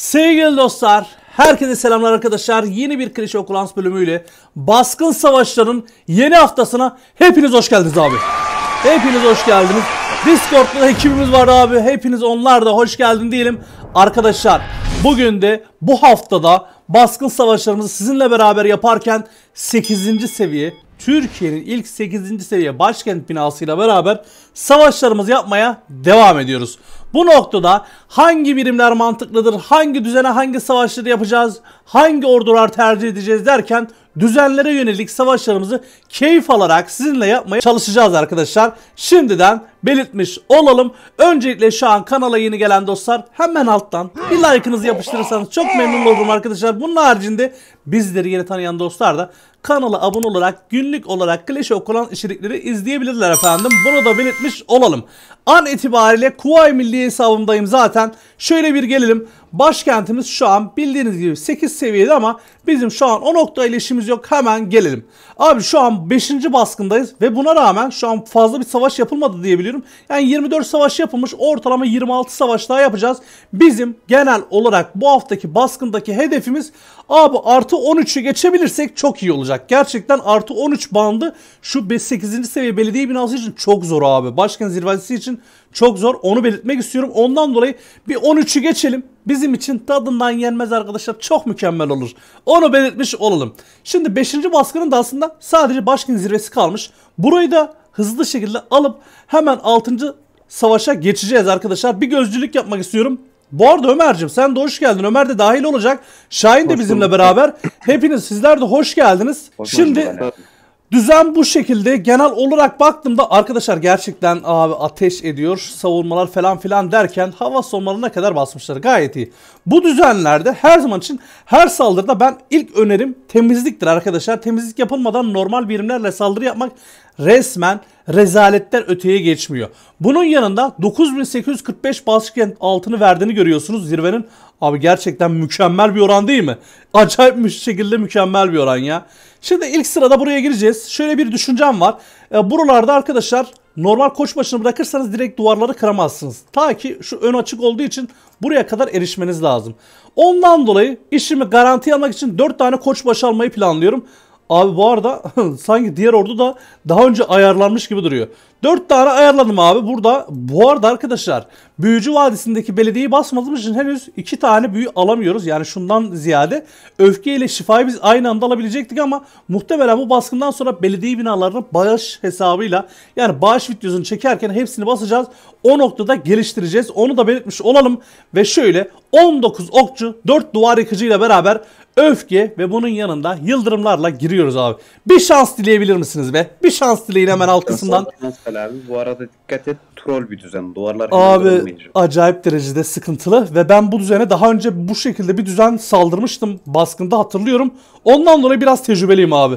Sevgili dostlar, herkese selamlar arkadaşlar. Yeni bir Klişe Okulans bölümüyle Baskın Savaşların yeni haftasına hepiniz hoş geldiniz abi. Hepiniz hoş geldiniz. Discord'da ekibimiz var abi. Hepiniz onlar da hoş geldin diyelim. Arkadaşlar bugün de bu haftada Baskın Savaşlarımızı sizinle beraber yaparken 8. seviye Türkiye'nin ilk 8. seviye başkent binasıyla beraber savaşlarımızı yapmaya devam ediyoruz. Bu noktada hangi birimler mantıklıdır, hangi düzene hangi savaşları yapacağız, hangi ordular tercih edeceğiz derken düzenlere yönelik savaşlarımızı keyif alarak sizinle yapmaya çalışacağız arkadaşlar. Şimdiden belirtmiş olalım. Öncelikle şu an kanala yeni gelen dostlar hemen alttan bir like'ınızı yapıştırırsanız çok memnun olurum arkadaşlar. Bunun haricinde bizleri yeni tanıyan dostlar da kanala abone olarak günlük olarak Clash of Clans içerikleri izleyebilirler efendim. Bunu da belirtmiş olalım. An itibariyle Kuvay Milli hesabımdayım zaten. Şöyle bir gelelim. Başkentimiz şu an bildiğiniz gibi 8 seviyede ama bizim şu an o noktaya ilişimiz yok. Hemen gelelim. Abi şu an 5. baskındayız ve buna rağmen şu an fazla bir savaş yapılmadı diyebiliyorum. Yani 24 savaş yapılmış ortalama 26 savaş daha yapacağız. Bizim genel olarak bu haftaki baskındaki hedefimiz abi artı 13'ü geçebilirsek çok iyi olacak. Gerçekten artı 13 bandı şu 8. seviye belediye binası için çok zor abi. Başkent zirvesi için çok zor. Onu belirtmek istiyorum. Ondan dolayı bir 13'ü geçelim. Bizim için tadından yenmez arkadaşlar. Çok mükemmel olur. Onu belirtmiş olalım. Şimdi 5. baskının da aslında sadece başkin zirvesi kalmış. Burayı da hızlı şekilde alıp hemen 6. savaşa geçeceğiz arkadaşlar. Bir gözcülük yapmak istiyorum. Bu arada Ömer'cim sen de hoş geldin. Ömer de dahil olacak. Şahin de hoş bizimle bulduk. beraber. Hepiniz sizler de hoş geldiniz. Hoş Şimdi... Hoş Düzen bu şekilde. Genel olarak baktığımda arkadaşlar gerçekten abi ateş ediyor. Savunmalar falan filan derken hava sonmalarına kadar basmışlar. Gayet iyi. Bu düzenlerde her zaman için her saldırıda ben ilk önerim temizliktir arkadaşlar. Temizlik yapılmadan normal birimlerle saldırı yapmak resmen rezaletler öteye geçmiyor. Bunun yanında 9845 başkent altını verdiğini görüyorsunuz zirvenin. Abi gerçekten mükemmel bir oran değil mi? Acayip bir şekilde mükemmel bir oran ya. Şimdi ilk sırada buraya gireceğiz. Şöyle bir düşüncem var. E, buralarda arkadaşlar normal koç başını bırakırsanız direkt duvarları kıramazsınız. Ta ki şu ön açık olduğu için buraya kadar erişmeniz lazım. Ondan dolayı işimi garanti almak için 4 tane koç başı almayı planlıyorum. Abi bu arada sanki diğer ordu da daha önce ayarlanmış gibi duruyor. 4 tane ayarladım abi burada. Bu arada arkadaşlar Büyücü Vadisi'ndeki belediyeyi basmadığımız için henüz 2 tane büyü alamıyoruz. Yani şundan ziyade öfke ile şifayı biz aynı anda alabilecektik ama muhtemelen bu baskından sonra belediye binalarını bağış hesabıyla yani bağış videosunu çekerken hepsini basacağız. O noktada geliştireceğiz. Onu da belirtmiş olalım ve şöyle 19 okçu 4 duvar yıkıcıyla beraber öfke ve bunun yanında yıldırımlarla giriyoruz abi. Bir şans dileyebilir misiniz be? Bir şans dileyin hemen alt kısımdan. Veysel abi. Bu arada dikkat et troll bir düzen. Duvarlar Abi acayip derecede sıkıntılı ve ben bu düzene daha önce bu şekilde bir düzen saldırmıştım baskında hatırlıyorum. Ondan dolayı biraz tecrübeliyim abi.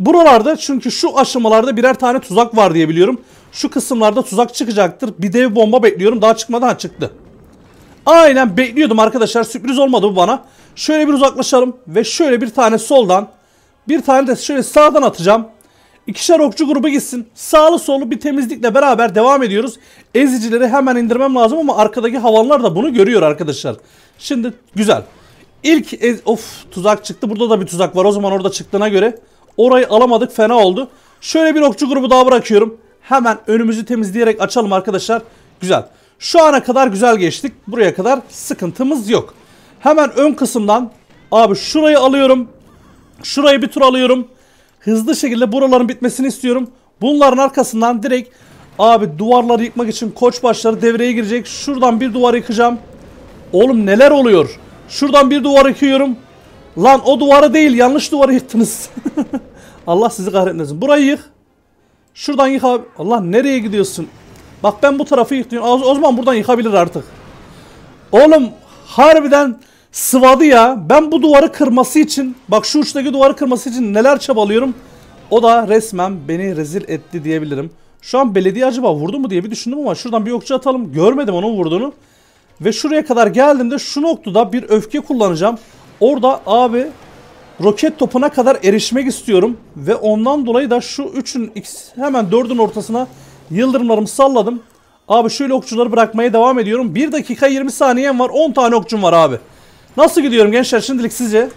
Buralarda çünkü şu aşamalarda birer tane tuzak var diye biliyorum. Şu kısımlarda tuzak çıkacaktır. Bir dev bomba bekliyorum. Daha çıkmadan çıktı. Aynen bekliyordum arkadaşlar. Sürpriz olmadı bu bana. Şöyle bir uzaklaşalım ve şöyle bir tane soldan bir tane de şöyle sağdan atacağım. İkişer okçu grubu gitsin. Sağlı sollu bir temizlikle beraber devam ediyoruz. Ezicileri hemen indirmem lazım ama arkadaki havanlar da bunu görüyor arkadaşlar. Şimdi güzel. İlk ez of tuzak çıktı. Burada da bir tuzak var. O zaman orada çıktığına göre orayı alamadık. Fena oldu. Şöyle bir okçu grubu daha bırakıyorum. Hemen önümüzü temizleyerek açalım arkadaşlar. Güzel. Şu ana kadar güzel geçtik. Buraya kadar sıkıntımız yok. Hemen ön kısımdan abi şurayı alıyorum. Şurayı bir tur alıyorum hızlı şekilde buraların bitmesini istiyorum. Bunların arkasından direkt abi duvarları yıkmak için koçbaşları devreye girecek. Şuradan bir duvar yıkacağım. Oğlum neler oluyor? Şuradan bir duvar yıkıyorum. Lan o duvarı değil yanlış duvarı yıktınız. Allah sizi kahretmesin. Burayı yık. Şuradan yık abi. Allah nereye gidiyorsun? Bak ben bu tarafı yıktım. o zaman buradan yıkabilir artık. Oğlum harbiden sıvadı ya. Ben bu duvarı kırması için bak şu uçtaki duvarı kırması için neler çabalıyorum. O da resmen beni rezil etti diyebilirim. Şu an belediye acaba vurdu mu diye bir düşündüm ama şuradan bir okçu atalım. Görmedim onun vurduğunu. Ve şuraya kadar geldiğimde şu noktada bir öfke kullanacağım. Orada abi roket topuna kadar erişmek istiyorum. Ve ondan dolayı da şu 3'ün hemen 4'ün ortasına yıldırımlarımı salladım. Abi şöyle okçuları bırakmaya devam ediyorum. 1 dakika 20 saniyem var. 10 tane okçum var abi. Nasıl gidiyorum gençler şimdilik sizce?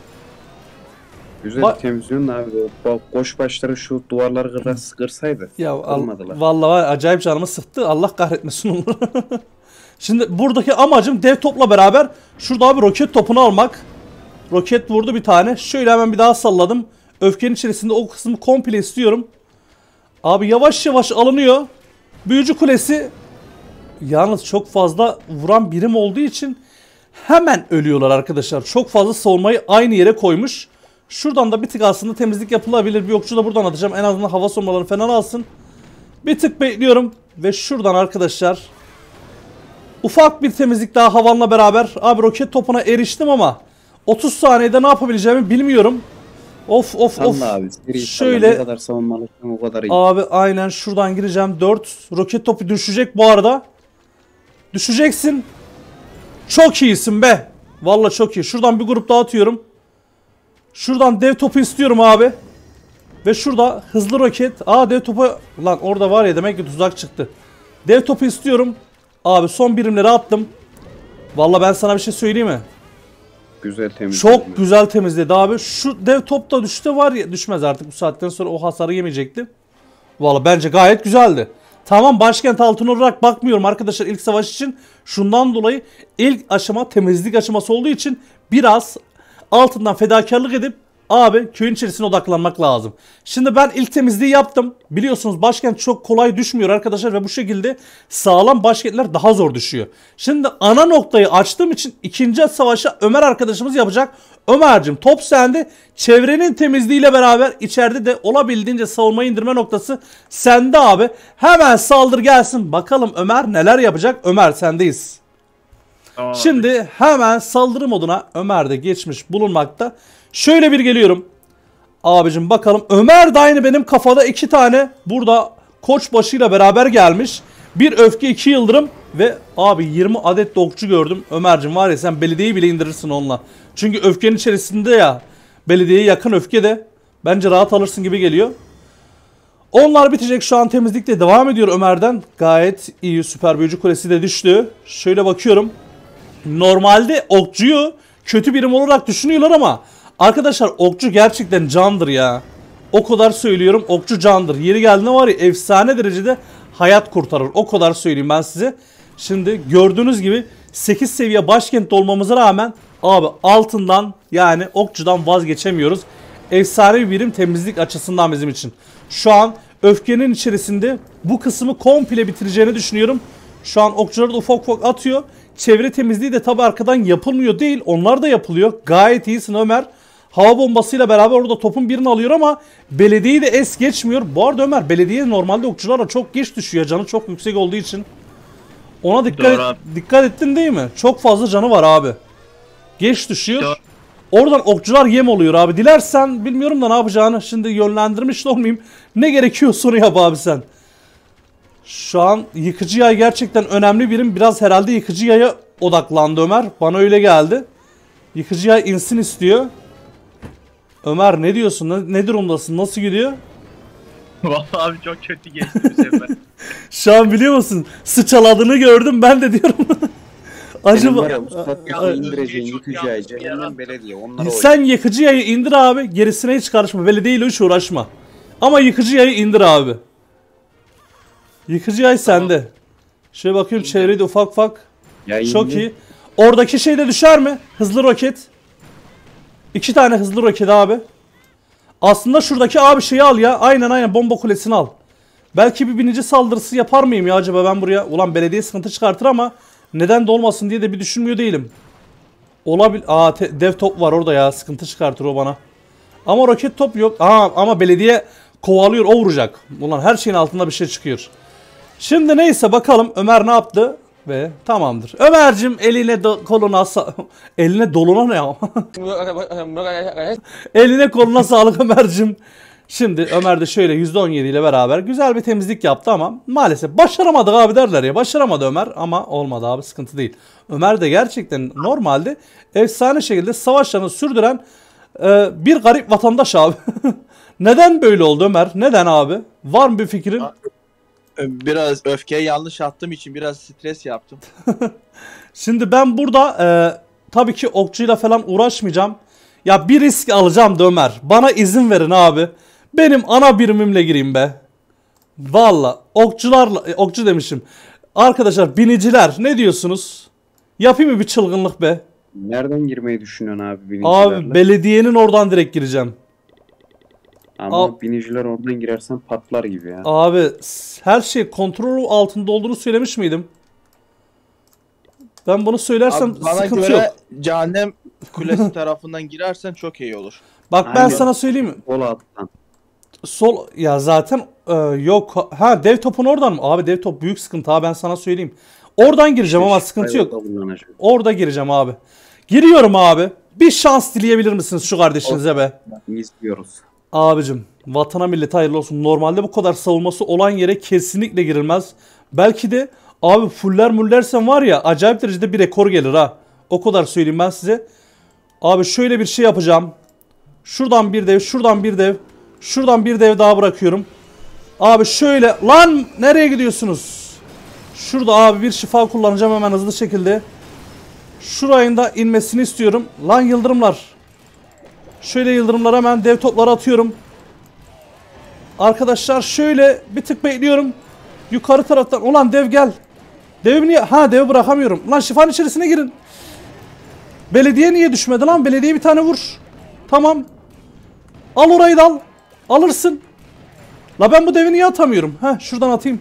Güzel ba temizliyorsun abi. Bo boş başları şu duvarları kadar sıkırsaydı. Ya olmadılar. Vallahi acayip canımı sıktı. Allah kahretmesin onu. Şimdi buradaki amacım dev topla beraber şurada bir roket topunu almak. Roket vurdu bir tane. Şöyle hemen bir daha salladım. Öfkenin içerisinde o kısmı komple istiyorum. Abi yavaş yavaş alınıyor. Büyücü kulesi. Yalnız çok fazla vuran birim olduğu için hemen ölüyorlar arkadaşlar. Çok fazla soğumayı aynı yere koymuş. Şuradan da bir tık aslında temizlik yapılabilir. Bir okçu da buradan atacağım. En azından hava soğumalarını fena alsın. Bir tık bekliyorum. Ve şuradan arkadaşlar ufak bir temizlik daha havanla beraber. Abi roket topuna eriştim ama 30 saniyede ne yapabileceğimi bilmiyorum. Of of of. Abi, Şöyle. kadar o kadar iyi. Abi aynen şuradan gireceğim. 4. Roket topu düşecek bu arada. Düşeceksin. Çok iyisin be. Valla çok iyi. Şuradan bir grup dağıtıyorum, Şuradan dev topu istiyorum abi. Ve şurada hızlı roket. Aa dev topu. Lan orada var ya demek ki tuzak çıktı. Dev topu istiyorum. Abi son birimleri attım. Valla ben sana bir şey söyleyeyim mi? Güzel temizledi. Çok mi? güzel temizledi abi. Şu dev top da düştü var ya düşmez artık bu saatten sonra o hasarı yemeyecekti. Valla bence gayet güzeldi. Tamam başkent altın olarak bakmıyorum arkadaşlar ilk savaş için. Şundan dolayı ilk aşama temizlik aşaması olduğu için biraz altından fedakarlık edip Abi köyün içerisine odaklanmak lazım. Şimdi ben ilk temizliği yaptım. Biliyorsunuz başkent çok kolay düşmüyor arkadaşlar ve bu şekilde sağlam başkentler daha zor düşüyor. Şimdi ana noktayı açtığım için ikinci savaşa Ömer arkadaşımız yapacak. Ömer'cim top sende. Çevrenin temizliğiyle beraber içeride de olabildiğince savunmayı indirme noktası sende abi. Hemen saldır gelsin. Bakalım Ömer neler yapacak? Ömer sendeyiz. Tamam. Şimdi hemen saldırı moduna Ömer de geçmiş bulunmakta. Şöyle bir geliyorum. Abicim bakalım Ömer de aynı benim kafada iki tane burada koç başıyla beraber gelmiş. Bir öfke iki yıldırım ve abi 20 adet dokçu gördüm. Ömer'cim var ya sen belediyeyi bile indirirsin onunla. Çünkü öfkenin içerisinde ya belediyeye yakın öfke de bence rahat alırsın gibi geliyor. Onlar bitecek şu an temizlikte devam ediyor Ömer'den. Gayet iyi süper büyücü kulesi de düştü. Şöyle bakıyorum normalde okçuyu kötü birim olarak düşünüyorlar ama arkadaşlar okçu gerçekten candır ya. O kadar söylüyorum okçu candır. Yeri geldiğinde var ya efsane derecede hayat kurtarır. O kadar söyleyeyim ben size. Şimdi gördüğünüz gibi 8 seviye başkentte olmamıza rağmen abi altından yani okçudan vazgeçemiyoruz. Efsane bir birim temizlik açısından bizim için. Şu an öfkenin içerisinde bu kısmı komple bitireceğini düşünüyorum. Şu an okçuları da ufak ufak atıyor. Çevre temizliği de tabi arkadan yapılmıyor değil. Onlar da yapılıyor. Gayet iyisin Ömer. Hava bombasıyla beraber orada topun birini alıyor ama belediyeyi de es geçmiyor. Bu arada Ömer belediye normalde okçulara çok geç düşüyor. Canı çok yüksek olduğu için. Ona dikkat, et, dikkat ettin değil mi? Çok fazla canı var abi. Geç düşüyor. Doğru. Oradan okçular yem oluyor abi. Dilersen bilmiyorum da ne yapacağını şimdi yönlendirmiş de olmayayım. Ne gerekiyor soru yap abi sen. Şu an yıkıcı yay gerçekten önemli birim. Biraz herhalde yıkıcı yaya odaklandı Ömer. Bana öyle geldi. Yıkıcı yay insin istiyor. Ömer ne diyorsun? Ne, ne durumdasın? Nasıl gidiyor? Vallahi abi çok kötü geçti bu sefer. Şu an biliyor musun? Sıçaladığını gördüm ben de diyorum. Acaba... indireceğin yıkıcıya cehennem belediye. Onlara indir abi. Gerisine hiç karışma. Belediyeyle hiç uğraşma. Ama yıkıcı yayı indir abi. Yıkıcı yay sende. Şöyle bakıyorum çevrede ufak ufak. Yayın Çok iyi. Oradaki şey de düşer mi? Hızlı roket. İki tane hızlı roket abi. Aslında şuradaki abi şeyi al ya. Aynen aynen bomba kulesini al. Belki bir binici saldırısı yapar mıyım ya acaba ben buraya? Ulan belediye sıkıntı çıkartır ama neden dolmasın diye de bir düşünmüyor değilim. Olabil Aa dev top var orada ya. Sıkıntı çıkartır o bana. Ama roket top yok. Aa ama belediye kovalıyor o vuracak. Ulan her şeyin altında bir şey çıkıyor. Şimdi neyse bakalım Ömer ne yaptı? Ve tamamdır. Ömercim eline koluna eline doluna ne ya? eline koluna sağlık Ömercim. Şimdi Ömer de şöyle %17 ile beraber güzel bir temizlik yaptı ama maalesef başaramadık abi derler ya. Başaramadı Ömer ama olmadı abi sıkıntı değil. Ömer de gerçekten normalde efsane şekilde savaşlarını sürdüren e, bir garip vatandaş abi. Neden böyle oldu Ömer? Neden abi? Var mı bir fikrin? biraz öfkeye yanlış attığım için biraz stres yaptım. Şimdi ben burada e, tabii ki okçuyla falan uğraşmayacağım. Ya bir risk alacağım da Ömer. Bana izin verin abi. Benim ana birimimle gireyim be. Valla okçularla e, okçu demişim. Arkadaşlar biniciler ne diyorsunuz? Yapayım mı bir çılgınlık be? Nereden girmeyi düşünüyorsun abi binicilerle? Abi belediyenin oradan direkt gireceğim. Ama Abi, biniciler oradan girersen patlar gibi ya. Abi her şey kontrol altında olduğunu söylemiş miydim? Ben bunu söylersem Abi, sıkıntı göre yok. cehennem kulesi tarafından girersen çok iyi olur. Bak Aynen. ben sana söyleyeyim mi? Sol alttan. Sol ya zaten e, yok. Ha dev topun oradan mı? Abi dev top büyük sıkıntı ha ben sana söyleyeyim. Oradan gireceğim ama sıkıntı yok. Orada gireceğim abi. Giriyorum abi. Bir şans dileyebilir misiniz şu kardeşinize be? Biz İzliyoruz. Abicim vatana millete hayırlı olsun. Normalde bu kadar savunması olan yere kesinlikle girilmez. Belki de abi fuller mullersen var ya acayip derecede bir rekor gelir ha. O kadar söyleyeyim ben size. Abi şöyle bir şey yapacağım. Şuradan bir dev, şuradan bir dev, şuradan bir dev daha bırakıyorum. Abi şöyle lan nereye gidiyorsunuz? Şurada abi bir şifa kullanacağım hemen hızlı şekilde. Şurayında inmesini istiyorum. Lan yıldırımlar. Şöyle yıldırımları hemen dev topları atıyorum. Arkadaşlar şöyle bir tık bekliyorum. Yukarı taraftan. Ulan dev gel. Devi niye? Ha devi bırakamıyorum. Lan şifanın içerisine girin. Belediye niye düşmedi lan? Belediye bir tane vur. Tamam. Al orayı da al. Alırsın. La ben bu devi niye atamıyorum? ha şuradan atayım.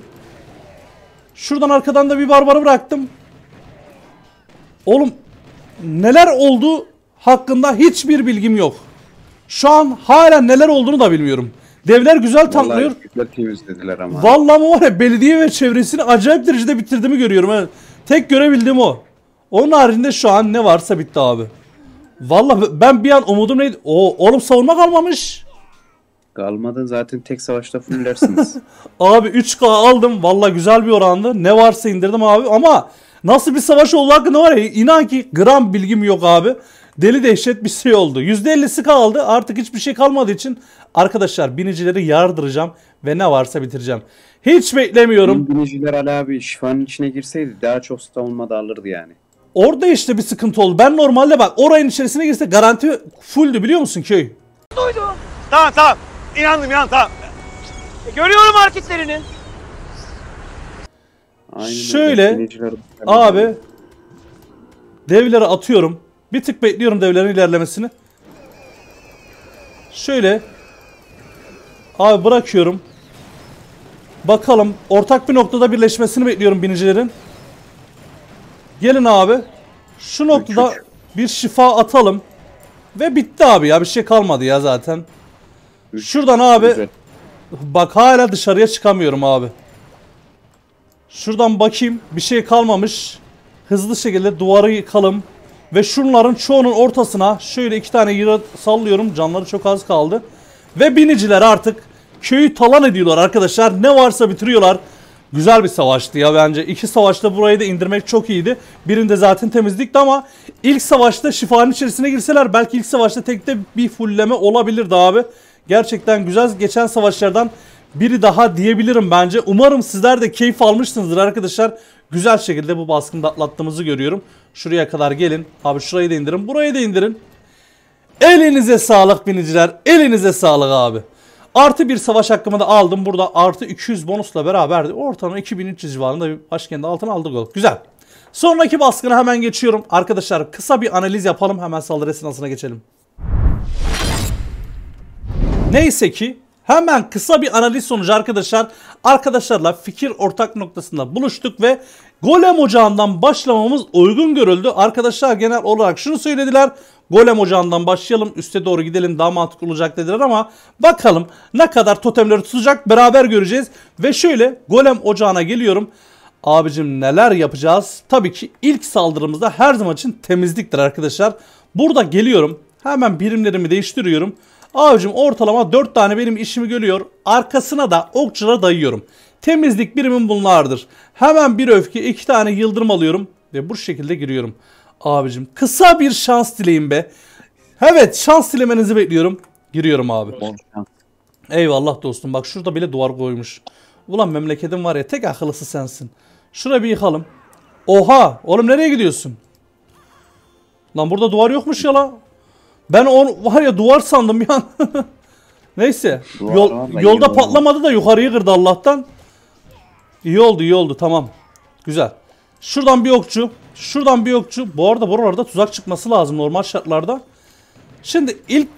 Şuradan arkadan da bir barbarı bıraktım. Oğlum neler oldu hakkında hiçbir bilgim yok. Şu an hala neler olduğunu da bilmiyorum. Devler güzel tanklıyor. Vallahi temizlediler ama. Vallahi var ya belediye ve çevresini acayip derecede bitirdiğimi görüyorum. Yani tek görebildiğim o. Onun haricinde şu an ne varsa bitti abi. Vallahi ben bir an umudum neydi? Oo, oğlum savunma kalmamış. Kalmadı zaten tek savaşta fullersiniz. abi 3K aldım. Vallahi güzel bir orandı. Ne varsa indirdim abi ama nasıl bir savaş oldu hakkında var ya İnan ki gram bilgim yok abi. Deli dehşet bir şey oldu. %50'si kaldı. Artık hiçbir şey kalmadığı için arkadaşlar binicileri yardıracağım ve ne varsa bitireceğim. Hiç beklemiyorum. Biniciler Ali abi şifanın içine girseydi daha çok savunma da alırdı yani. Orada işte bir sıkıntı oldu. Ben normalde bak orayın içerisine girse garanti fulldü biliyor musun köy? Duydum. Tamam tamam. İnandım ya tamam. E, görüyorum marketlerini. Aynen Şöyle abi devleri atıyorum. Bir tık bekliyorum devlerin ilerlemesini. Şöyle. Abi bırakıyorum. Bakalım. Ortak bir noktada birleşmesini bekliyorum binicilerin. Gelin abi. Şu noktada bir şifa atalım. Ve bitti abi ya. Bir şey kalmadı ya zaten. Şuradan abi. Bak hala dışarıya çıkamıyorum abi. Şuradan bakayım. Bir şey kalmamış. Hızlı şekilde duvarı yıkalım. Ve şunların çoğunun ortasına şöyle iki tane yıra sallıyorum. Canları çok az kaldı. Ve biniciler artık köyü talan ediyorlar arkadaşlar. Ne varsa bitiriyorlar. Güzel bir savaştı ya bence. İki savaşta burayı da indirmek çok iyiydi. Birinde zaten temizlikti ama ilk savaşta şifanın içerisine girseler belki ilk savaşta tekte bir fulleme olabilirdi abi. Gerçekten güzel. Geçen savaşlardan biri daha diyebilirim bence. Umarım sizler de keyif almışsınızdır arkadaşlar. Güzel şekilde bu baskını atlattığımızı görüyorum. Şuraya kadar gelin. Abi şurayı da indirin. Burayı da indirin. Elinize sağlık biniciler. Elinize sağlık abi. Artı bir savaş hakkımı da aldım. Burada artı 200 bonusla beraber ortalama 2300 civarında bir başkendi altına aldık. Güzel. Sonraki baskına hemen geçiyorum. Arkadaşlar kısa bir analiz yapalım. Hemen saldırı esnasına geçelim. Neyse ki Hemen kısa bir analiz sonucu arkadaşlar. Arkadaşlarla fikir ortak noktasında buluştuk ve Golem Ocağı'ndan başlamamız uygun görüldü. Arkadaşlar genel olarak şunu söylediler. Golem ocağından başlayalım üste doğru gidelim daha mantıklı olacak dediler ama bakalım ne kadar totemleri tutacak beraber göreceğiz. Ve şöyle golem ocağına geliyorum. Abicim neler yapacağız? Tabii ki ilk saldırımızda her zaman için temizliktir arkadaşlar. Burada geliyorum hemen birimlerimi değiştiriyorum. Avcım ortalama 4 tane benim işimi görüyor. Arkasına da okçulara dayıyorum. Temizlik birimim bunlardır. Hemen bir öfke 2 tane yıldırım alıyorum. Ve bu şekilde giriyorum. Abicim kısa bir şans dileyin be. Evet şans dilemenizi bekliyorum. Giriyorum abi. Eyvallah dostum bak şurada bile duvar koymuş. Ulan memleketim var ya tek akıllısı sensin. Şurayı bir yıkalım. Oha oğlum nereye gidiyorsun? Lan burada duvar yokmuş ya la. Ben on var ya duvar sandım ya. Neyse. Yol, yolda patlamadı da yukarıyı kırdı Allah'tan. İyi oldu iyi oldu tamam. Güzel. Şuradan bir okçu. Şuradan bir okçu. Bu arada buralarda tuzak çıkması lazım normal şartlarda. Şimdi ilk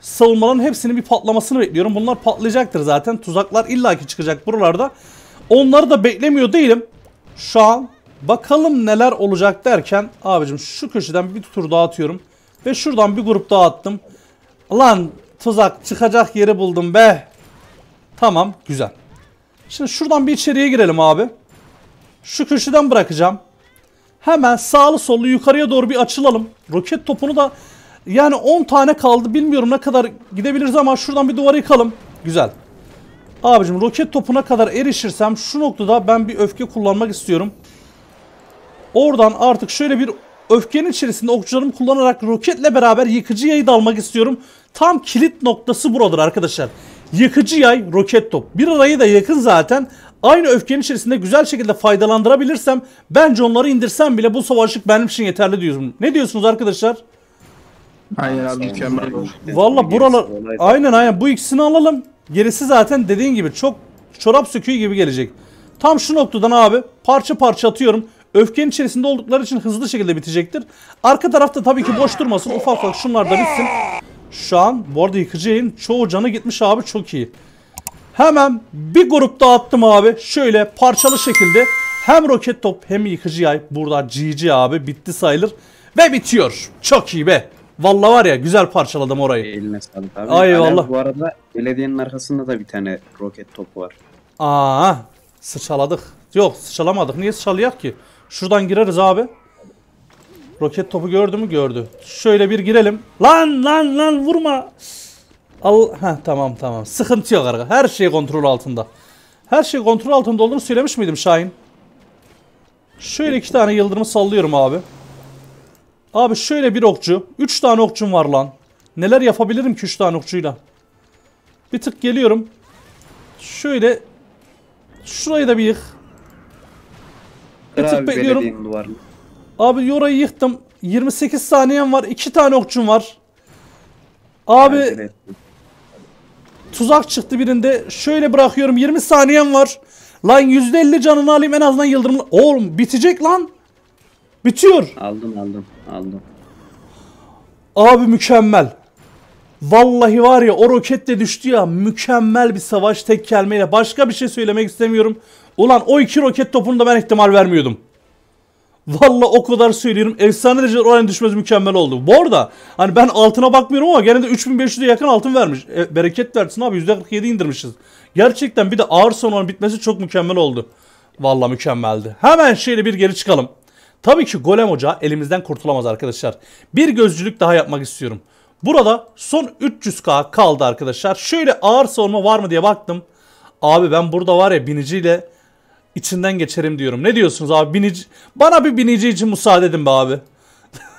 savunmaların hepsinin bir patlamasını bekliyorum. Bunlar patlayacaktır zaten. Tuzaklar illaki çıkacak buralarda. Onları da beklemiyor değilim. Şu an bakalım neler olacak derken abicim şu köşeden bir tur daha atıyorum. Ve şuradan bir grup daha attım. Lan tuzak çıkacak yeri buldum be. Tamam güzel. Şimdi şuradan bir içeriye girelim abi. Şu köşeden bırakacağım. Hemen sağlı sollu yukarıya doğru bir açılalım. Roket topunu da yani 10 tane kaldı. Bilmiyorum ne kadar gidebiliriz ama şuradan bir duvara yıkalım. Güzel. Abicim roket topuna kadar erişirsem şu noktada ben bir öfke kullanmak istiyorum. Oradan artık şöyle bir Öfkenin içerisinde okçularımı kullanarak roketle beraber yıkıcı yayı da almak istiyorum. Tam kilit noktası buradır arkadaşlar. Yıkıcı yay, roket top. Bir arayı da yakın zaten. Aynı öfkenin içerisinde güzel şekilde faydalandırabilirsem bence onları indirsem bile bu savaşlık benim için yeterli diyorum. Ne diyorsunuz arkadaşlar? Aynen abi mükemmel Valla buralar aynen aynen bu ikisini alalım. Gerisi zaten dediğin gibi çok çorap söküğü gibi gelecek. Tam şu noktadan abi parça parça atıyorum. Öfkenin içerisinde oldukları için hızlı şekilde bitecektir. Arka tarafta tabii ki boş durmasın. Ufak ufak şunlar da bitsin. Şu an bu arada yıkıcı çoğu canı gitmiş abi çok iyi. Hemen bir grup dağıttım abi. Şöyle parçalı şekilde hem roket top hem yıkıcı yay. Burada GG abi bitti sayılır. Ve bitiyor. Çok iyi be. Valla var ya güzel parçaladım orayı. Eline sağlık abi. Ay Alev, Bu arada belediyenin arkasında da bir tane roket topu var. Aa sıçaladık. Yok sıçalamadık. Niye sıçalayak ki? Şuradan gireriz abi. Roket topu gördü mü? Gördü. Şöyle bir girelim. Lan lan lan vurma. Al ha tamam tamam. Sıkıntı yok arkadaşlar. Her şey kontrol altında. Her şey kontrol altında olduğunu söylemiş miydim Şahin? Şöyle iki tane yıldırımı sallıyorum abi. Abi şöyle bir okçu. Üç tane okçum var lan. Neler yapabilirim ki üç tane okçuyla? Bir tık geliyorum. Şöyle. Şurayı da bir yık. Bir tık bekliyorum. Abi Yora'yı yıktım. 28 saniyem var. 2 tane okçum var. Abi tuzak çıktı birinde. Şöyle bırakıyorum. 20 saniyem var. Lan %50 canını alayım en azından yıldırım. Oğlum bitecek lan. Bitiyor. Aldım aldım aldım. Abi mükemmel. Vallahi var ya o roket de düştü ya mükemmel bir savaş tek kelimeyle. Başka bir şey söylemek istemiyorum. Ulan o iki roket topunu da ben ihtimal vermiyordum. Valla o kadar söylüyorum. Efsane derecede oran düşmez mükemmel oldu. Bu arada hani ben altına bakmıyorum ama gene de 3500'e yakın altın vermiş. E, bereket versin abi %47 indirmişiz. Gerçekten bir de ağır son bitmesi çok mükemmel oldu. Valla mükemmeldi. Hemen şöyle bir geri çıkalım. Tabii ki Golem Hoca elimizden kurtulamaz arkadaşlar. Bir gözcülük daha yapmak istiyorum. Burada son 300k kaldı arkadaşlar. Şöyle ağır savunma var mı diye baktım. Abi ben burada var ya biniciyle içinden geçerim diyorum. Ne diyorsunuz abi? Binici bana bir binici için müsaade edin be abi.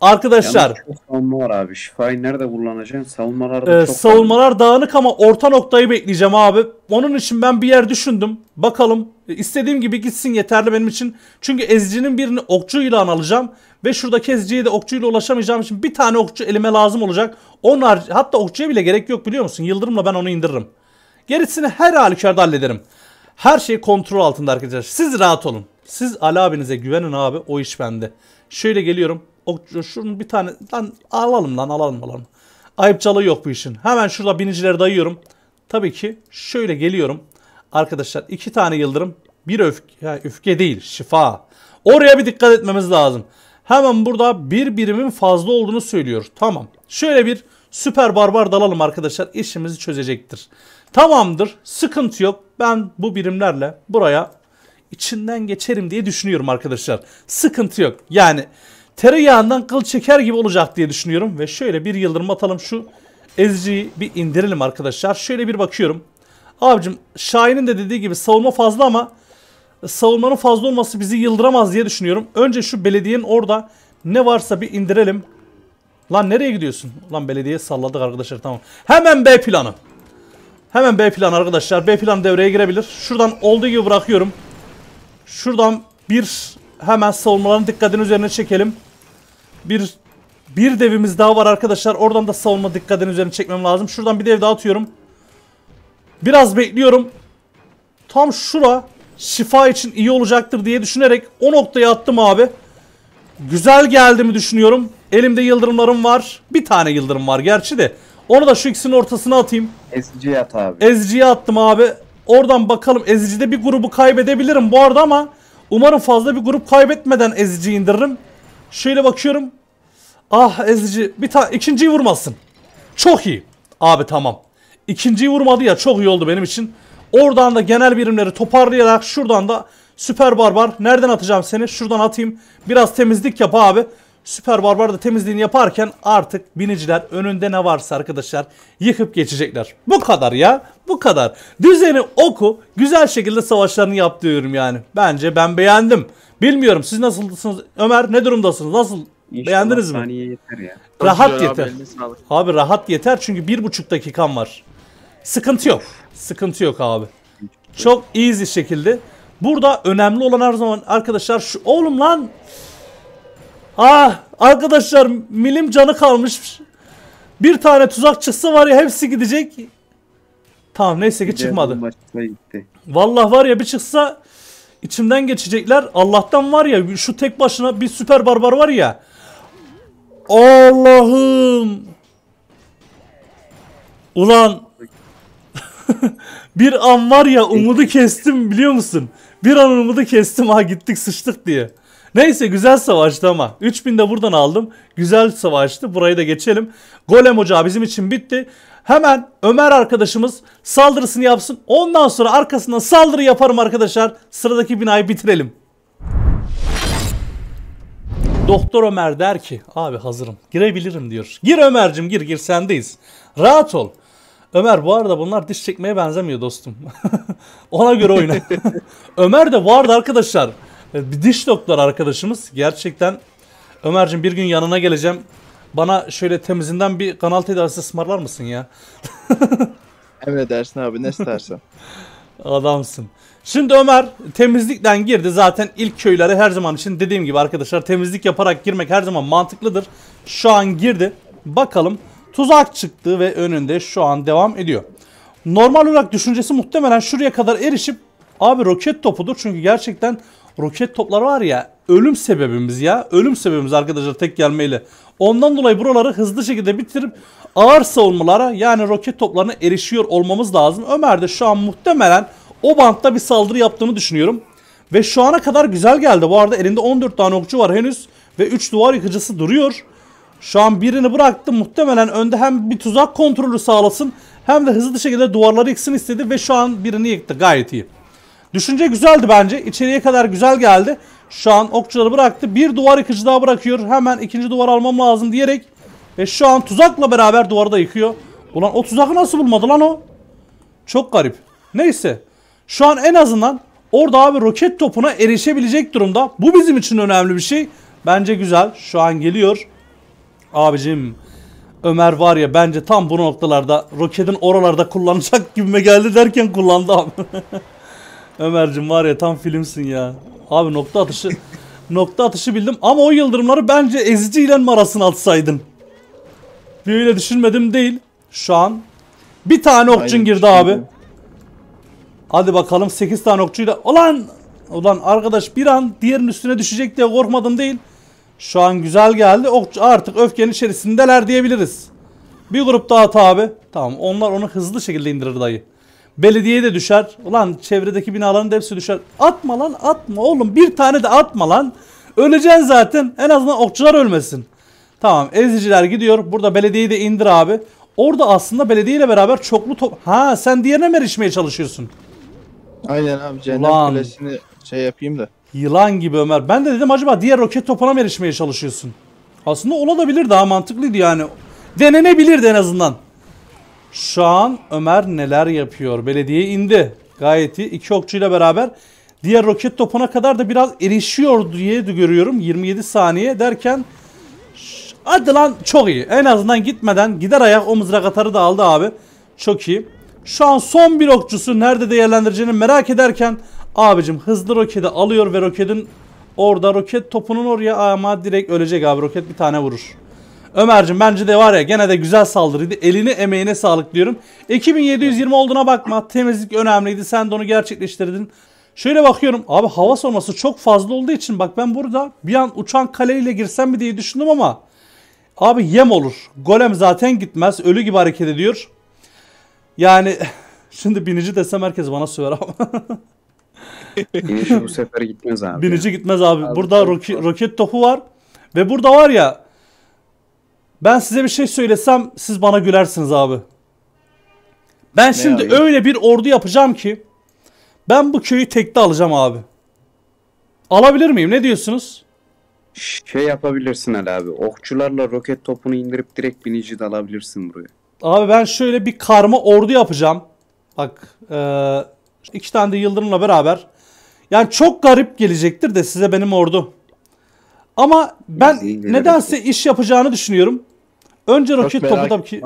arkadaşlar. Yalnız savunma var abi. Şifayı nerede kullanacaksın? Savunmalar da ee, çok Savunmalar dağınık ama orta noktayı bekleyeceğim abi. Onun için ben bir yer düşündüm. Bakalım. İstediğim gibi gitsin yeterli benim için. Çünkü ezicinin birini okçu ilan alacağım. Ve şurada kesiciye de okçuyla ulaşamayacağım için bir tane okçu elime lazım olacak. Onlar hatta okçuya bile gerek yok biliyor musun? Yıldırımla ben onu indiririm. Gerisini her halükarda hallederim. Her şey kontrol altında arkadaşlar. Siz rahat olun. Siz Ali abinize güvenin abi. O iş bende. Şöyle geliyorum. Okçu şunun bir tane. Lan alalım lan alalım alalım. Ayıp yok bu işin. Hemen şurada binicileri dayıyorum. Tabii ki şöyle geliyorum. Arkadaşlar iki tane yıldırım. Bir öfke, yani öfke değil şifa. Oraya bir dikkat etmemiz lazım hemen burada bir birimin fazla olduğunu söylüyor. Tamam. Şöyle bir süper barbar dalalım arkadaşlar. İşimizi çözecektir. Tamamdır. Sıkıntı yok. Ben bu birimlerle buraya içinden geçerim diye düşünüyorum arkadaşlar. Sıkıntı yok. Yani tereyağından kıl çeker gibi olacak diye düşünüyorum. Ve şöyle bir yıldırım atalım şu eziciyi bir indirelim arkadaşlar. Şöyle bir bakıyorum. Abicim Şahin'in de dediği gibi savunma fazla ama savunmanın fazla olması bizi yıldıramaz diye düşünüyorum. Önce şu belediyenin orada ne varsa bir indirelim. Lan nereye gidiyorsun? Lan belediye salladık arkadaşlar tamam. Hemen B planı. Hemen B planı arkadaşlar. B planı devreye girebilir. Şuradan olduğu gibi bırakıyorum. Şuradan bir hemen savunmaların dikkatini üzerine çekelim. Bir bir devimiz daha var arkadaşlar. Oradan da savunma dikkatini üzerine çekmem lazım. Şuradan bir dev daha atıyorum. Biraz bekliyorum. Tam şura şifa için iyi olacaktır diye düşünerek o noktaya attım abi. Güzel geldi mi düşünüyorum. Elimde yıldırımlarım var. Bir tane yıldırım var gerçi de. Onu da şu ikisinin ortasına atayım. Ezici'ye at abi. Ezici'ye attım abi. Oradan bakalım ezicide bir grubu kaybedebilirim bu arada ama umarım fazla bir grup kaybetmeden ezici indiririm. Şöyle bakıyorum. Ah ezici bir tane ikinciyi vurmasın. Çok iyi. Abi tamam. İkinciyi vurmadı ya çok iyi oldu benim için. Oradan da genel birimleri toparlayarak şuradan da süper barbar. Nereden atacağım seni? Şuradan atayım. Biraz temizlik yap abi. Süper Barbar da temizliğini yaparken artık biniciler önünde ne varsa arkadaşlar yıkıp geçecekler. Bu kadar ya. Bu kadar. Düzeni oku. Güzel şekilde savaşlarını yap diyorum yani. Bence ben beğendim. Bilmiyorum siz nasılsınız? Ömer ne durumdasınız? Nasıl? İnşallah Beğendiniz mi? yeter ya. Rahat yeter. Abi, abi rahat yeter çünkü bir buçuk dakikam var. Sıkıntı yok. Sıkıntı yok abi. Çok easy şekilde. Burada önemli olan her zaman arkadaşlar şu oğlum lan. Ah arkadaşlar milim canı kalmış. Bir tane tuzak çıksa var ya hepsi gidecek. Tamam neyse ki çıkmadı. Vallahi var ya bir çıksa içimden geçecekler. Allah'tan var ya şu tek başına bir süper barbar var ya. Allah'ım. Ulan bir an var ya umudu kestim biliyor musun? Bir an umudu kestim ha gittik sıçtık diye. Neyse güzel savaştı ama. 3000 de buradan aldım. Güzel savaştı. Burayı da geçelim. Golem ocağı bizim için bitti. Hemen Ömer arkadaşımız saldırısını yapsın. Ondan sonra arkasından saldırı yaparım arkadaşlar. Sıradaki binayı bitirelim. Doktor Ömer der ki abi hazırım girebilirim diyor. Gir Ömer'cim gir gir sendeyiz. Rahat ol. Ömer bu arada bunlar diş çekmeye benzemiyor dostum. Ona göre oyna. Ömer de vardı arkadaşlar. E, bir diş doktor arkadaşımız. Gerçekten Ömer'cim bir gün yanına geleceğim. Bana şöyle temizinden bir kanal tedavisi ısmarlar mısın ya? Emredersin abi ne istersen. Adamsın. Şimdi Ömer temizlikten girdi. Zaten ilk köylere her zaman için dediğim gibi arkadaşlar temizlik yaparak girmek her zaman mantıklıdır. Şu an girdi. Bakalım tuzak çıktı ve önünde şu an devam ediyor. Normal olarak düşüncesi muhtemelen şuraya kadar erişip abi roket topudur çünkü gerçekten roket toplar var ya ölüm sebebimiz ya. Ölüm sebebimiz arkadaşlar tek gelmeyle. Ondan dolayı buraları hızlı şekilde bitirip ağır savunmalara yani roket toplarına erişiyor olmamız lazım. Ömer de şu an muhtemelen o bantta bir saldırı yaptığını düşünüyorum. Ve şu ana kadar güzel geldi. Bu arada elinde 14 tane okçu var henüz. Ve 3 duvar yıkıcısı duruyor. Şu an birini bıraktı. Muhtemelen önde hem bir tuzak kontrolü sağlasın hem de hızlı şekilde duvarları yıksın istedi ve şu an birini yıktı. Gayet iyi. Düşünce güzeldi bence. içeriye kadar güzel geldi. Şu an okçuları bıraktı. Bir duvar yıkıcı daha bırakıyor. Hemen ikinci duvar almam lazım diyerek. Ve şu an tuzakla beraber duvarı da yıkıyor. Ulan o tuzakı nasıl bulmadı lan o? Çok garip. Neyse. Şu an en azından orada abi roket topuna erişebilecek durumda. Bu bizim için önemli bir şey. Bence güzel. Şu an geliyor. Abicim Ömer var ya bence tam bu noktalarda roketin oralarda kullanacak gibime geldi derken kullandı abi. Ömer'cim var ya tam filmsin ya. Abi nokta atışı nokta atışı bildim ama o yıldırımları bence ezici ile marasını atsaydın. Böyle düşünmedim değil. Şu an bir tane okçun girdi şey abi. Hadi bakalım 8 tane okçuyla. Ulan ulan arkadaş bir an diğerinin üstüne düşecek diye korkmadım değil. Şu an güzel geldi. Artık öfkenin içerisindeler diyebiliriz. Bir grup daha tabi, Tamam onlar onu hızlı şekilde indirir dayı. Belediye de düşer. Ulan çevredeki binaların da hepsi düşer. Atma lan atma oğlum bir tane de atma lan. Öleceksin zaten. En azından okçular ölmesin. Tamam eziciler gidiyor. Burada belediyeyi de indir abi. Orada aslında belediye ile beraber çoklu top... Ha sen diğerine mi erişmeye çalışıyorsun? Aynen abi Cennet kulesini şey yapayım da. Yılan gibi Ömer. Ben de dedim acaba diğer roket topuna mı erişmeye çalışıyorsun? Aslında olabilir daha mantıklıydı yani. Denenebilirdi en azından. Şu an Ömer neler yapıyor? Belediye indi. Gayet iyi. İki okçuyla beraber diğer roket topuna kadar da biraz erişiyor diye de görüyorum. 27 saniye derken hadi lan çok iyi. En azından gitmeden gider ayak o mızrak atarı da aldı abi. Çok iyi. Şu an son bir okçusu nerede değerlendireceğini merak ederken Abicim hızlı roketi alıyor ve roketin orada roket topunun oraya ama direkt ölecek abi. Roket bir tane vurur. Ömer'cim bence de var ya gene de güzel saldırıydı. Elini emeğine sağlık diyorum. 2720 olduğuna bakma. Temizlik önemliydi. Sen de onu gerçekleştirdin. Şöyle bakıyorum. Abi hava sorması çok fazla olduğu için bak ben burada bir an uçan kaleyle girsem mi diye düşündüm ama abi yem olur. Golem zaten gitmez. Ölü gibi hareket ediyor. Yani şimdi binici desem herkes bana söver ama. Binici bu sefer gitmez abi. Binici gitmez abi. abi burada roki, roket topu var. Ve burada var ya ben size bir şey söylesem siz bana gülersiniz abi. Ben ne şimdi abi? öyle bir ordu yapacağım ki ben bu köyü tekte alacağım abi. Alabilir miyim? Ne diyorsunuz? Şey yapabilirsin Ali abi. Okçularla roket topunu indirip direkt binici de alabilirsin buraya. Abi ben şöyle bir karma ordu yapacağım. Bak ee, İki tane de Yıldırım'la beraber. Yani çok garip gelecektir de size benim ordu. Ama ben Biz nedense iş yapacağını düşünüyorum. Önce roket topu tabii ki.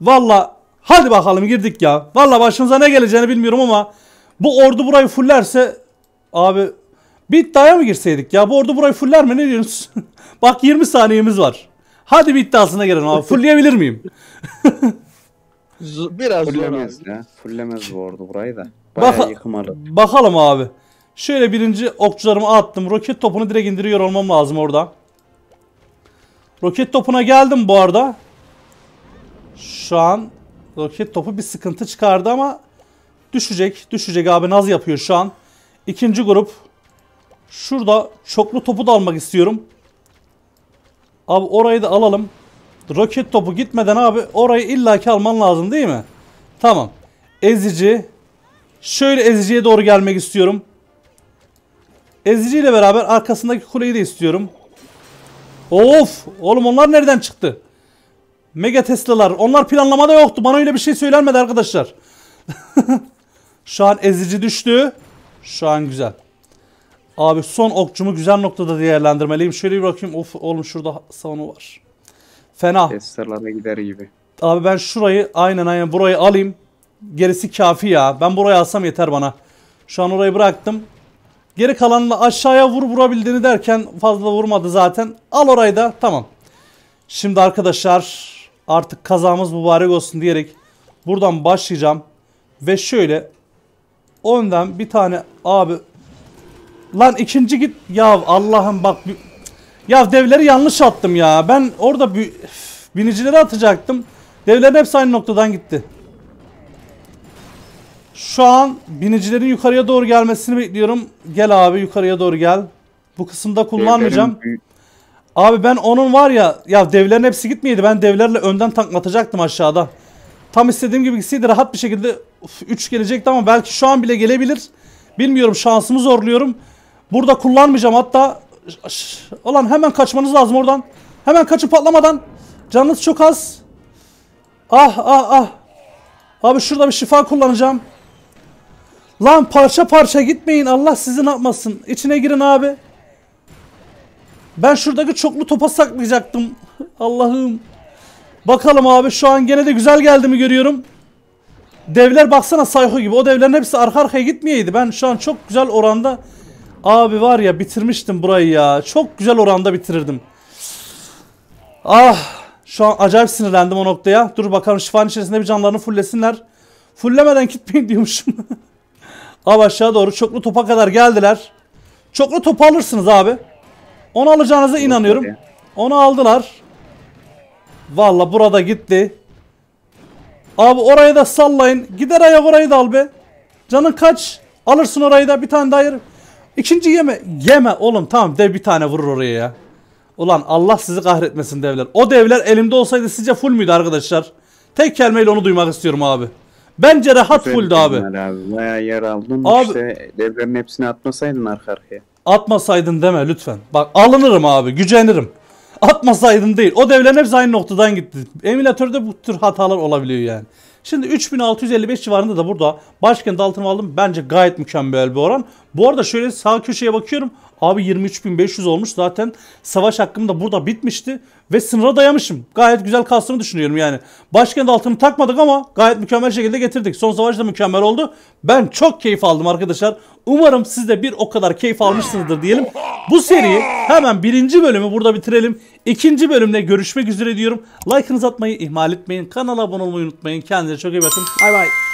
Valla hadi bakalım girdik ya. Valla başımıza ne geleceğini bilmiyorum ama bu ordu burayı fullerse abi bir iddiaya mı girseydik ya? Bu ordu burayı fuller mi? Ne diyorsunuz? Bak 20 saniyemiz var. Hadi bir iddiasına girelim abi. Fullleyebilir miyim? Z- biraz Fullemez zor abi. ya. Fullemez bu ordu burayı da. Bayağı Baka- Bakalım abi. Şöyle birinci okçularımı attım. Roket topunu direkt indiriyor olmam lazım orada. Roket topuna geldim bu arada. Şu an roket topu bir sıkıntı çıkardı ama düşecek. Düşecek abi naz yapıyor şu an. İkinci grup. Şurada çoklu topu da almak istiyorum. Abi orayı da alalım. Roket topu gitmeden abi orayı illaki alman lazım değil mi? Tamam. Ezici. Şöyle eziciye doğru gelmek istiyorum. Ezici ile beraber arkasındaki kuleyi de istiyorum. Of! Oğlum onlar nereden çıktı? Mega Tesla'lar. Onlar planlamada yoktu. Bana öyle bir şey söylenmedi arkadaşlar. Şu an ezici düştü. Şu an güzel. Abi son okçumu güzel noktada değerlendirmeliyim. Şöyle bir bakayım. Of oğlum şurada savunu var. Fena. Testerlara gider gibi. Abi ben şurayı aynen aynen burayı alayım. Gerisi kafi ya. Ben burayı alsam yeter bana. Şu an orayı bıraktım. Geri kalanla aşağıya vur vurabildiğini derken fazla vurmadı zaten. Al orayı da tamam. Şimdi arkadaşlar artık kazamız mübarek olsun diyerek buradan başlayacağım. Ve şöyle önden bir tane abi. Lan ikinci git. Ya Allah'ım bak ya devleri yanlış attım ya. Ben orada binicileri atacaktım. Devlerin hepsi aynı noktadan gitti. Şu an binicilerin yukarıya doğru gelmesini bekliyorum. Gel abi yukarıya doğru gel. Bu kısımda kullanmayacağım. Abi ben onun var ya ya devlerin hepsi gitmeydi. Ben devlerle önden tank atacaktım aşağıda. Tam istediğim gibi gitseydi rahat bir şekilde 3 gelecekti ama belki şu an bile gelebilir. Bilmiyorum şansımı zorluyorum. Burada kullanmayacağım hatta Olan hemen kaçmanız lazım oradan. Hemen kaçıp patlamadan. Canınız çok az. Ah ah ah. Abi şurada bir şifa kullanacağım. Lan parça parça gitmeyin. Allah sizi ne yapmasın. İçine girin abi. Ben şuradaki çoklu topa saklayacaktım. Allah'ım. Bakalım abi şu an gene de güzel geldi mi görüyorum. Devler baksana sayho gibi. O devlerin hepsi arka arkaya gitmeyeydi. Ben şu an çok güzel oranda Abi var ya bitirmiştim burayı ya. Çok güzel oranda bitirirdim. Ah. Şu an acayip sinirlendim o noktaya. Dur bakalım şifanın içerisinde bir canlarını fullesinler. Fullemeden gitmeyin diyormuşum. abi aşağı doğru çoklu topa kadar geldiler. Çoklu topu alırsınız abi. Onu alacağınıza inanıyorum. Onu aldılar. Valla burada gitti. Abi orayı da sallayın. Gider ayak orayı da al be. Canın kaç. Alırsın orayı da bir tane daha yer. İkinci yeme. Yeme oğlum tamam dev bir tane vurur oraya ya. Ulan Allah sizi kahretmesin devler. O devler elimde olsaydı sizce full müydü arkadaşlar? Tek kelimeyle onu duymak istiyorum abi. Bence rahat Güzel fulldü abi. abi. Bayağı yer aldın abi, işte devlerin hepsini atmasaydın arka arkaya. Atmasaydın deme lütfen. Bak alınırım abi gücenirim. Atmasaydın değil. O devlerin hepsi aynı noktadan gitti. Emülatörde bu tür hatalar olabiliyor yani. Şimdi 3655 civarında da burada başkent altını aldım. Bence gayet mükemmel bir oran. Bu arada şöyle sağ köşeye bakıyorum. Abi 23.500 olmuş zaten savaş hakkım da burada bitmişti ve sınıra dayamışım. Gayet güzel kastığımı düşünüyorum yani. Başkent altını takmadık ama gayet mükemmel şekilde getirdik. Son savaş da mükemmel oldu. Ben çok keyif aldım arkadaşlar. Umarım siz de bir o kadar keyif almışsınızdır diyelim. Bu seriyi hemen birinci bölümü burada bitirelim. İkinci bölümde görüşmek üzere diyorum. Like'ınızı atmayı ihmal etmeyin. Kanala abone olmayı unutmayın. Kendinize çok iyi bakın. Bay bay.